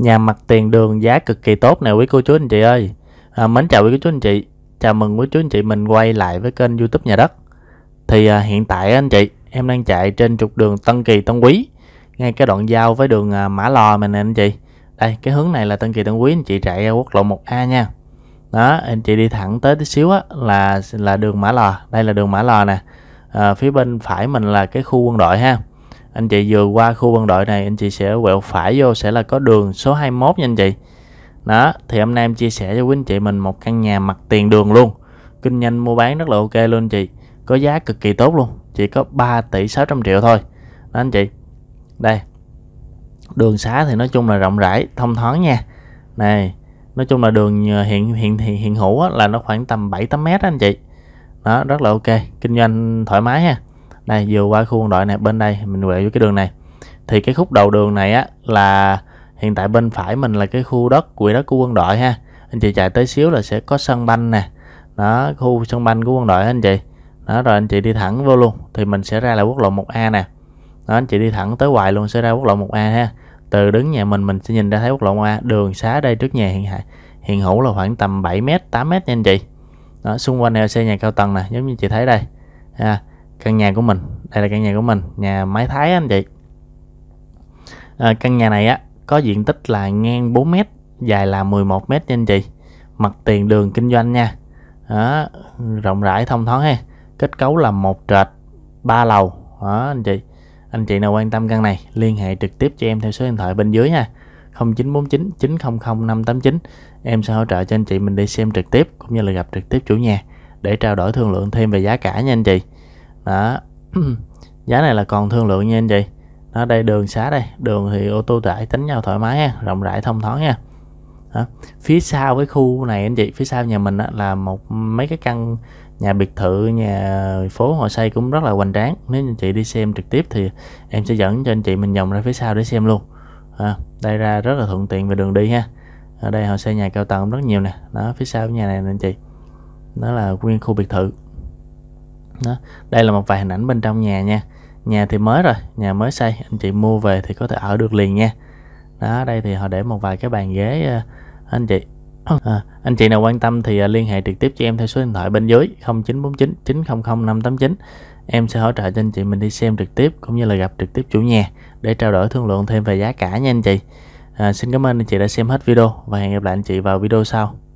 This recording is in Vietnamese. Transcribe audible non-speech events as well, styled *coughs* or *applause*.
Nhà mặt tiền đường giá cực kỳ tốt nè quý cô chú anh chị ơi à, Mến chào quý cô chú anh chị Chào mừng quý chú anh chị mình quay lại với kênh youtube nhà đất Thì à, hiện tại anh chị em đang chạy trên trục đường Tân Kỳ Tân Quý Ngay cái đoạn giao với đường à, Mã Lò mình nè anh chị Đây cái hướng này là Tân Kỳ Tân Quý anh chị chạy quốc lộ 1A nha Đó anh chị đi thẳng tới tí xíu á là là đường Mã Lò Đây là đường Mã Lò nè à, Phía bên phải mình là cái khu quân đội ha anh chị vừa qua khu quân đội này anh chị sẽ quẹo phải vô sẽ là có đường số 21 nha anh chị đó thì hôm nay em chia sẻ cho quý anh chị mình một căn nhà mặt tiền đường luôn kinh doanh mua bán rất là ok luôn anh chị có giá cực kỳ tốt luôn chỉ có 3 tỷ 600 triệu thôi đó anh chị đây đường xá thì nói chung là rộng rãi thông thoáng nha này nói chung là đường ờ, hiện hiện hiện, hiện hữu là nó khoảng tầm 7 8 mét đó anh chị đó rất là ok kinh doanh thoải mái ha đây vừa qua khu quân đội này bên đây mình quẹo vô cái đường này thì cái khúc đầu đường này á là hiện tại bên phải mình là cái khu đất quỹ đất của quân đội ha anh chị chạy tới xíu là sẽ có sân banh nè đó khu sân banh của quân đội anh chị đó rồi anh chị đi thẳng vô luôn thì mình sẽ ra là quốc lộ 1A nè đó anh chị đi thẳng tới hoài luôn sẽ ra quốc lộ 1A ha từ đứng nhà mình mình sẽ nhìn ra thấy quốc lộ 1A đường xá đây trước nhà hiện tại hiện hữu là khoảng tầm 7m 8m nha anh chị đó xung quanh này là xe nhà cao tầng nè giống như chị thấy đây ha căn nhà của mình đây là căn nhà của mình nhà mái thái anh chị à, căn nhà này á có diện tích là ngang 4 mét dài là 11 mét nha anh chị mặt tiền đường kinh doanh nha đó, rộng rãi thông thoáng ha kết cấu là một trệt ba lầu đó anh chị anh chị nào quan tâm căn này liên hệ trực tiếp cho em theo số điện thoại bên dưới ha 0949 900 589 em sẽ hỗ trợ cho anh chị mình đi xem trực tiếp cũng như là gặp trực tiếp chủ nhà để trao đổi thương lượng thêm về giá cả nha anh chị đó *clears throat* giá này là còn thương lượng nha anh chị đó đây đường xá đây đường thì ô tô tải tính nhau thoải mái ha, rộng rãi thông thoáng nha đó. phía sau cái khu này anh chị phía sau nhà mình á, là một mấy cái căn nhà biệt thự nhà phố họ xây cũng rất là hoành tráng nếu anh chị đi xem trực tiếp thì em sẽ dẫn cho anh chị mình vòng ra phía sau để xem luôn à, đây ra rất là thuận tiện về đường đi ha ở đây họ xây nhà cao tầng rất nhiều nè đó phía sau nhà này anh chị nó là nguyên khu biệt thự đó. đây là một vài hình ảnh bên trong nhà nha nhà thì mới rồi nhà mới xây anh chị mua về thì có thể ở được liền nha đó đây thì họ để một vài cái bàn ghế ờ, anh chị *coughs* à, anh chị nào quan tâm thì ờ, liên hệ trực tiếp cho em theo số điện thoại bên dưới 0949 900 589 em sẽ hỗ trợ cho anh chị mình đi xem trực tiếp cũng như là gặp trực tiếp chủ nhà để trao đổi thương lượng thêm về giá cả nha anh chị à, xin cảm ơn anh chị đã xem hết video và hẹn gặp lại anh chị vào video sau